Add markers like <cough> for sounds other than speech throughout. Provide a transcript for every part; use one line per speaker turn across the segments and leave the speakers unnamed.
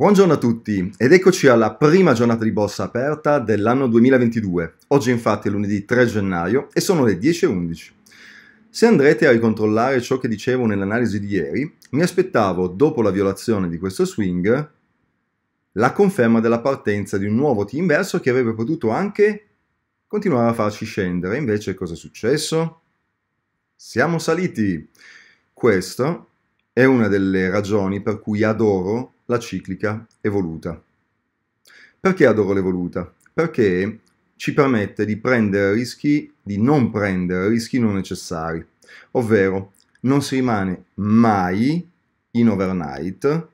Buongiorno a tutti ed eccoci alla prima giornata di borsa aperta dell'anno 2022. Oggi infatti è lunedì 3 gennaio e sono le 10.11. Se andrete a ricontrollare ciò che dicevo nell'analisi di ieri, mi aspettavo, dopo la violazione di questo swing, la conferma della partenza di un nuovo T inverso che avrebbe potuto anche continuare a farci scendere. Invece cosa è successo? Siamo saliti! Questa è una delle ragioni per cui adoro la ciclica evoluta. Perché adoro l'evoluta? Perché ci permette di prendere rischi, di non prendere rischi non necessari, ovvero non si rimane mai in overnight,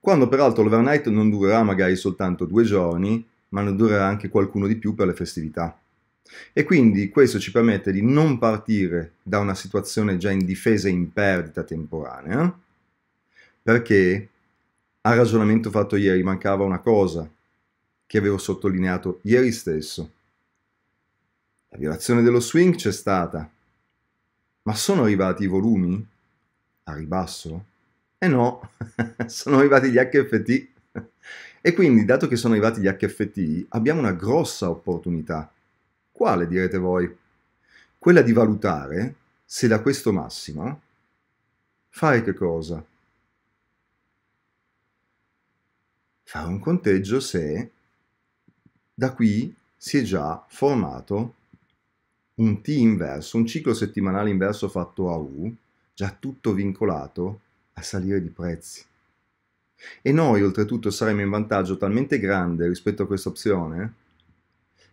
quando peraltro l'overnight non durerà magari soltanto due giorni, ma ne durerà anche qualcuno di più per le festività. E quindi questo ci permette di non partire da una situazione già in difesa e in perdita temporanea, perché al ragionamento fatto ieri mancava una cosa che avevo sottolineato ieri stesso. La violazione dello swing c'è stata, ma sono arrivati i volumi? A ribasso? Eh no, <laughs> sono arrivati gli HFT. E quindi, dato che sono arrivati gli HFT, abbiamo una grossa opportunità. Quale direte voi? Quella di valutare se da questo massimo fare che cosa? fare un conteggio se da qui si è già formato un T inverso, un ciclo settimanale inverso fatto a U, già tutto vincolato a salire di prezzi. E noi oltretutto saremmo in vantaggio talmente grande rispetto a questa opzione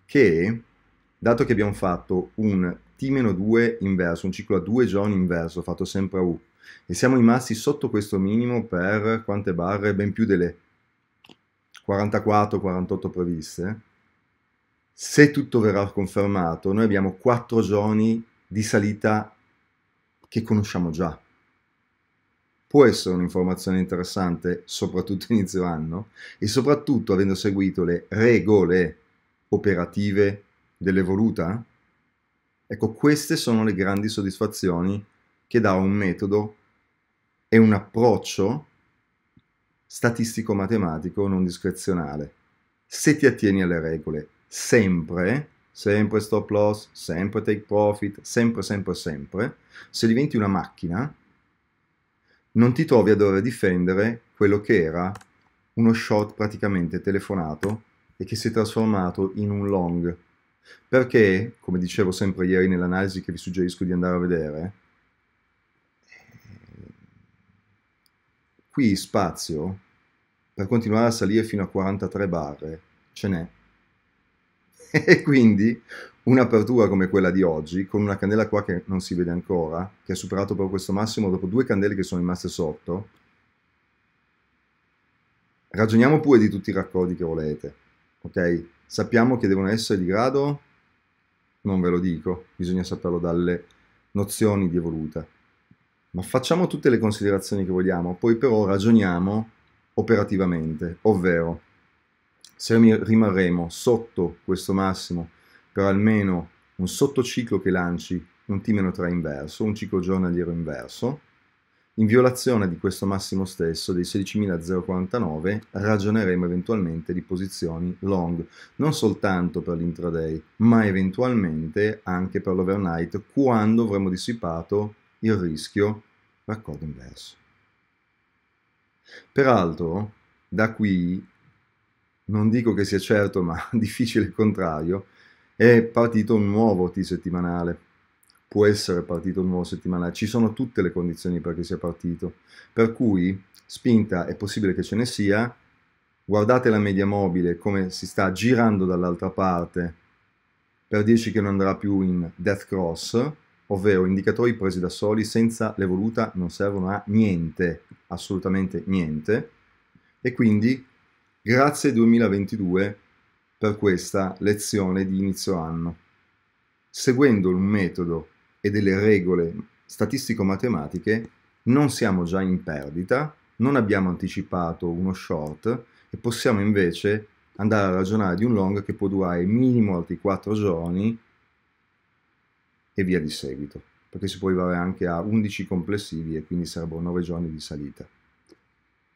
che, dato che abbiamo fatto un T-2 inverso, un ciclo a due giorni inverso fatto sempre a U, e siamo rimasti sotto questo minimo per quante barre? Ben più delle 44-48 previste, se tutto verrà confermato, noi abbiamo quattro giorni di salita che conosciamo già. Può essere un'informazione interessante, soprattutto inizio anno, e soprattutto avendo seguito le regole operative dell'evoluta? Ecco, queste sono le grandi soddisfazioni che dà un metodo e un approccio statistico-matematico non discrezionale. Se ti attieni alle regole, sempre, sempre stop loss, sempre take profit, sempre, sempre, sempre, se diventi una macchina, non ti trovi a dover difendere quello che era uno short praticamente telefonato e che si è trasformato in un long. Perché, come dicevo sempre ieri nell'analisi che vi suggerisco di andare a vedere, qui spazio per continuare a salire fino a 43 barre, ce n'è. <laughs> E quindi un'apertura come quella di oggi, con una candela qua che non si vede ancora, che ha superato proprio questo massimo dopo due candele che sono rimaste sotto, ragioniamo pure di tutti i raccordi che volete, ok? Sappiamo che devono essere di grado, non ve lo dico, bisogna saperlo dalle nozioni di evoluta, ma facciamo tutte le considerazioni che vogliamo, poi però ragioniamo operativamente, ovvero se rimarremo sotto questo massimo per almeno un sottociclo che lanci un T-3 inverso, un ciclo giornaliero inverso, in violazione di questo massimo stesso dei 16.049 ragioneremo eventualmente di posizioni long, non soltanto per l'intraday, ma eventualmente anche per l'overnight quando avremo dissipato il rischio raccordo inverso. Peraltro, da qui, non dico che sia certo, ma <laughs> difficile il contrario, è partito un nuovo T settimanale. Può essere partito un nuovo settimanale, ci sono tutte le condizioni perché sia partito. Per cui spinta è possibile che ce ne sia. Guardate la media mobile come si sta girando dall'altra parte per dirci che non andrà più in death cross, ovvero indicatori presi da soli senza l'evoluta non servono a niente assolutamente niente e quindi grazie 2022 per questa lezione di inizio anno. Seguendo un metodo e delle regole statistico-matematiche non siamo già in perdita, non abbiamo anticipato uno short e possiamo invece andare a ragionare di un long che può durare minimo altri 4 giorni e via di seguito perché si può arrivare anche a 11 complessivi e quindi sarebbero 9 giorni di salita.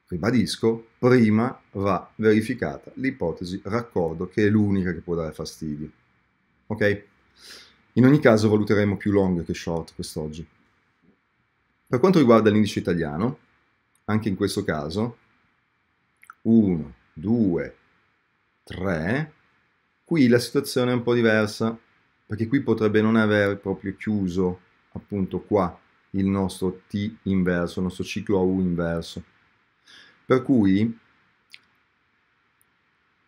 Ribadisco, prima va verificata l'ipotesi raccordo che è l'unica che può dare fastidio. Ok? In ogni caso valuteremo più long che short quest'oggi. Per quanto riguarda l'indice italiano, anche in questo caso, 1, 2, 3, qui la situazione è un po' diversa, perché qui potrebbe non aver proprio chiuso appunto qua il nostro T inverso, il nostro ciclo a U inverso. Per cui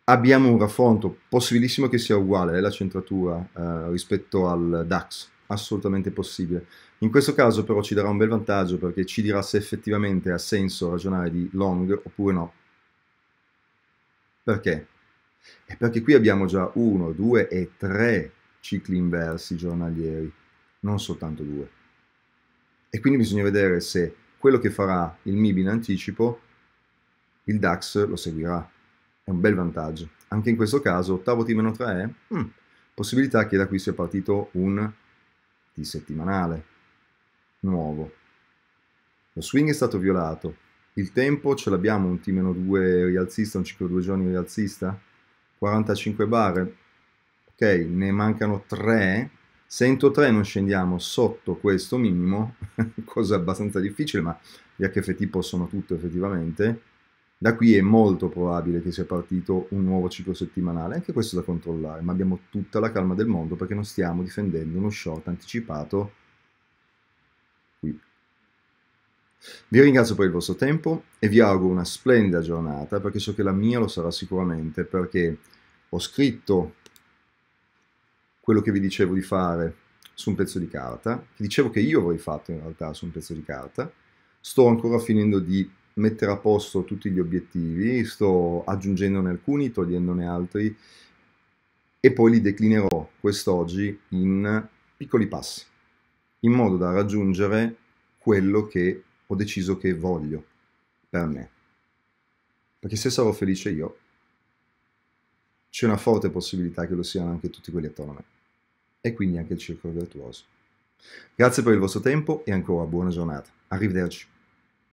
abbiamo un raffronto possibilissimo che sia uguale eh, la centratura eh, rispetto al DAX, assolutamente possibile. In questo caso però ci darà un bel vantaggio perché ci dirà se effettivamente ha senso ragionare di long oppure no. Perché? È perché qui abbiamo già 1, 2 e 3 cicli inversi giornalieri non soltanto due. E quindi bisogna vedere se quello che farà il MIB in anticipo, il DAX lo seguirà. È un bel vantaggio. Anche in questo caso, ottavo T-3 è hmm, possibilità che da qui sia partito un T settimanale nuovo. Lo swing è stato violato. Il tempo ce l'abbiamo un T-2 rialzista, un ciclo 2 giorni rialzista? 45 bar. Ok, ne mancano 3 se in TO3 non scendiamo sotto questo minimo, <laughs> cosa abbastanza difficile, ma gli HFT possono tutto effettivamente, da qui è molto probabile che sia partito un nuovo ciclo settimanale, anche questo da controllare, ma abbiamo tutta la calma del mondo perché non stiamo difendendo uno short anticipato qui. Vi ringrazio per il vostro tempo e vi auguro una splendida giornata perché so che la mia lo sarà sicuramente perché ho scritto quello che vi dicevo di fare su un pezzo di carta, che dicevo che io avrei fatto in realtà su un pezzo di carta, sto ancora finendo di mettere a posto tutti gli obiettivi, sto aggiungendone alcuni, togliendone altri e poi li declinerò quest'oggi in piccoli passi, in modo da raggiungere quello che ho deciso che voglio per me. Perché se sarò felice io, c'è una forte possibilità che lo siano anche tutti quelli attorno a me. E quindi anche il circolo virtuoso. Grazie per il vostro tempo e ancora buona giornata. Arrivederci.